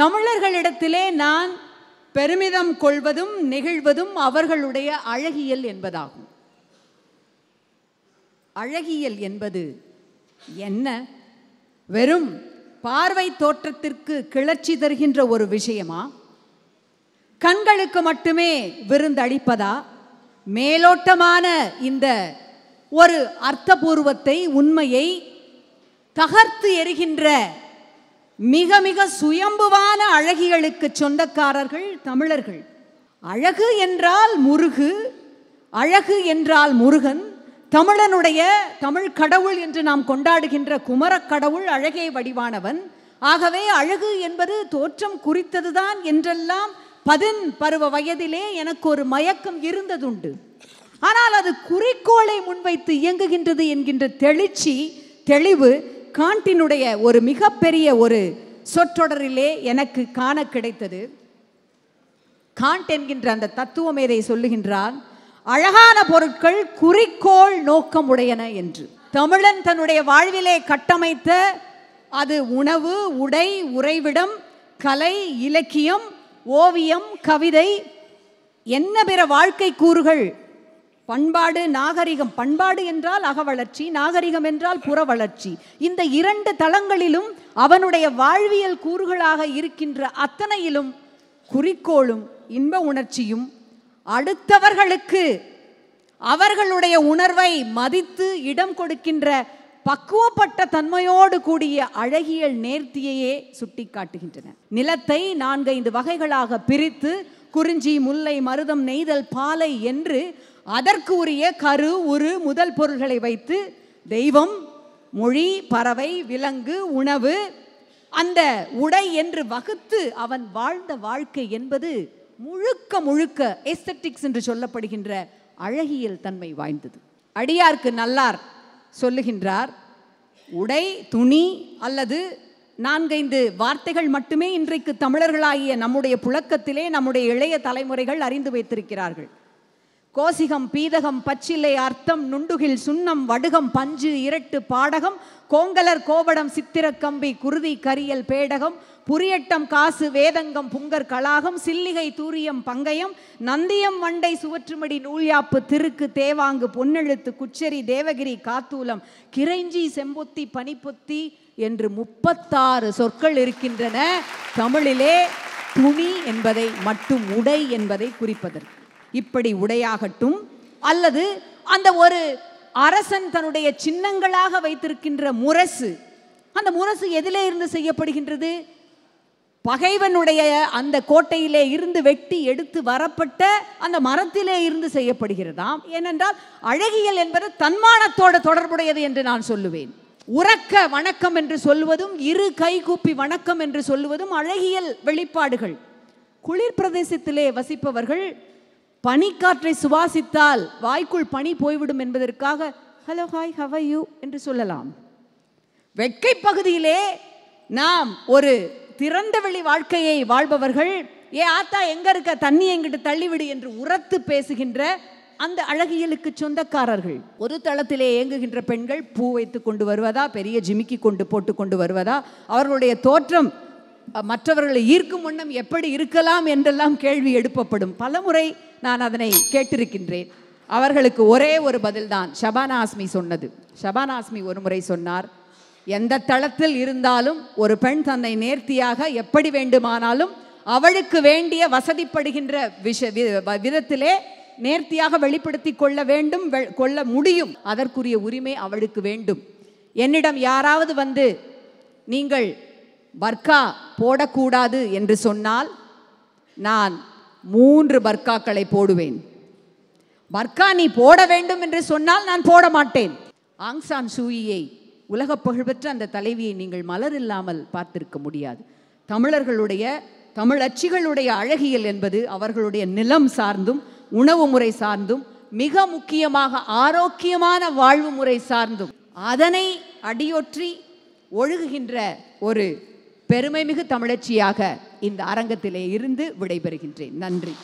தமிழர்களிடத்திலே நான் பெருமிதம் கொள்வதும் நெகிழ்வதும் அவர்களுடைய அழகியல் என்பதாகும் அழகியல் என்பது என்ன வெறும் பார்வை தோற்றத்திற்கு கிளர்ச்சி தருகின்ற ஒரு விஷயமா கண்களுக்கு மட்டுமே விருந்தளிப்பதா மேலோட்டமான இந்த ஒரு அர்த்தபூர்வத்தை உண்மையை தகர்த்து எறிகின்ற மிக மிக சுயம்புவான அழகிகளுக்கு சொந்தக்காரர்கள் தமிழர்கள் அழகு என்றால் முருகு அழகு என்றால் முருகன் தமிழனுடைய தமிழ் கடவுள் என்று நாம் கொண்டாடுகின்ற குமரக் கடவுள் அழகே வடிவானவன் ஆகவே அழகு என்பது தோற்றம் குறித்ததுதான் என்றெல்லாம் பதின் பருவ வயதிலே எனக்கு ஒரு மயக்கம் இருந்ததுண்டு ஆனால் அது குறிக்கோளை முன்வைத்து இயங்குகின்றது என்கின்ற தெளிச்சி தெளிவு காண்டினுடைய ஒரு மிகப்பெரிய ஒரு சொற்றொடரிலே எனக்கு காண கிடைத்தது காண்ட் என்கின்ற அந்த தத்துவம் இதை சொல்லுகின்றான் அழகான பொருட்கள் குறிக்கோள் நோக்கம் உடையன என்று தமிழன் தன்னுடைய வாழ்விலே கட்டமைத்த அது உணவு உடை உறைவிடம் கலை இலக்கியம் ஓவியம் கவிதை என்ன பிற வாழ்க்கை கூறுகள் பண்பாடு நாகரிகம் பண்பாடு என்றால் அகவளர்ச்சி நாகரிகம் என்றால் புற வளர்ச்சி இந்த இரண்டு தளங்களிலும் அவனுடைய வாழ்வியல் கூறுகளாக இருக்கின்ற அத்தனையிலும் குறிக்கோளும் இன்ப உணர்ச்சியும் அடுத்தவர்களுக்கு அவர்களுடைய உணர்வை மதித்து இடம் கொடுக்கின்ற பக்குவப்பட்ட தன்மையோடு கூடிய அழகியல் நேர்த்தியையே சுட்டி காட்டுகின்றன நிலத்தை நான்கைந்து வகைகளாக பிரித்து குறிஞ்சி முல்லை மருதம் நெய்தல் பாலை என்று அதற்கு உரிய கரு உரு முதல் பொருள்களை வைத்து தெய்வம் மொழி பறவை விலங்கு உணவு அந்த உடை என்று வகுத்து அவன் வாழ்ந்த வாழ்க்கை என்பது முழுக்க முழுக்க எஸ்தட்டிக்ஸ் என்று சொல்லப்படுகின்ற அழகியல் தன்மை வாய்ந்தது அடியார்க்கு நல்லார் சொல்லுகின்றார் உடை துணி அல்லது நான்கைந்து வார்த்தைகள் மட்டுமே இன்றைக்கு தமிழர்களாகிய நம்முடைய புழக்கத்திலே நம்முடைய இளைய தலைமுறைகள் அறிந்து வைத்திருக்கிறார்கள் கோசிகம் பீதகம் பச்சிலை அர்த்தம் நுண்டுகில் சுண்ணம் வடுகம் பஞ்சு இரட்டு பாடகம் கோங்கலர் கோபடம் சித்திரக்கம்பி குருதி கரியல் பேடகம் புரியட்டம் காசு வேதங்கம் புங்கர் கலாகம் சில்லிகை தூரியம் பங்கயம் நந்தியம் வண்டை சுவற்றுமடி நூல்யாப்பு திருக்கு தேவாங்கு பொன்னெழுத்து குச்சரி தேவகிரி காத்தூலம் கிரைஞ்சி செம்பொத்தி பனிப்பொத்தி என்று முப்பத்தாறு சொற்கள் இருக்கின்றன தமிழிலே துணி என்பதை மட்டும் உடை என்பதை குறிப்பதற்கு இப்படி உடையாகட்டும் அல்லது அந்த ஒரு அரசன் தன்னுடைய சின்னங்களாக வைத்திருக்கின்ற முரசு அந்த முரசு எதிலே இருந்து செய்யப்படுகின்றது பகைவனுடைய அந்த கோட்டையிலே இருந்து வெட்டி எடுத்து வரப்பட்ட அந்த மரத்திலே இருந்து செய்யப்படுகிறதாம் ஏனென்றால் அழகியல் என்பது தன்மானத்தோட தொடர்புடையது என்று நான் சொல்லுவேன் உறக்க வணக்கம் என்று சொல்வதும் இரு கைகூப்பி வணக்கம் என்று சொல்லுவதும் அழகியல் வெளிப்பாடுகள் குளிர் பிரதேசத்திலே வசிப்பவர்கள் பனிக்காற்றை சுவாசித்தால் வாய்க்குள் பனி போய்விடும் என்பதற்காக ஹலோ ஹாய் ஹவ யூ என்று சொல்லலாம் வெக்கை பகுதியிலே நாம் ஒரு திறந்தவெளி வாழ்க்கையை வாழ்பவர்கள் ஏ ஆத்தா எங்க இருக்க தண்ணி எங்கிட்ட தள்ளிவிடு என்று உரத்து பேசுகின்ற அந்த அழகியலுக்கு சொந்தக்காரர்கள் ஒரு தளத்திலே இயங்குகின்ற பெண்கள் பூ வைத்து கொண்டு வருவதா பெரிய ஜிமிக்கி கொண்டு போட்டு கொண்டு வருவதா அவர்களுடைய தோற்றம் மற்றவர்களை ஈர்க்கும் வண்ணம் எப்படி இருக்கலாம் என்றெல்லாம் கேள்வி எழுப்பப்படும் பலமுறை நான் அதனை கேட்டிருக்கின்றேன் அவர்களுக்கு ஒரே ஒரு பதில்தான் ஷபானா ஆஸ்மி சொன்னது ஷபானா ஆஸ்மி ஒரு முறை சொன்னார் எந்த தளத்தில் இருந்தாலும் ஒரு பெண் தன்னை நேர்த்தியாக எப்படி வேண்டுமானாலும் அவளுக்கு வேண்டிய வசதிப்படுகின்ற விஷ விதத்திலே நேர்த்தியாக வெளிப்படுத்தி கொள்ள வேண்டும் கொள்ள முடியும் அதற்குரிய உரிமை அவளுக்கு வேண்டும் என்னிடம் யாராவது வந்து நீங்கள் பர்கா போடக்கூடாது என்று சொன்னால் நான் மூன்று பர்காக்களை போடுவேன் பர்கா நீ போட வேண்டும் என்று சொன்னால் நான் போட மாட்டேன் ஆங்சான் சூயியை உலக புகழ்பெற்ற அந்த தலைவியை நீங்கள் மலர் இல்லாமல் பார்த்திருக்க முடியாது தமிழர்களுடைய தமிழச்சிகளுடைய அழகியல் என்பது அவர்களுடைய நிலம் சார்ந்தும் உணவு முறை சார்ந்தும் மிக முக்கியமாக ஆரோக்கியமான வாழ்வு முறை சார்ந்தும் அதனை அடியொற்றி ஒழுகுகின்ற ஒரு பெருமைமிகு தமிழச்சியாக இந்த அரங்கத்திலே இருந்து விடைபெறுகின்றேன் நன்றி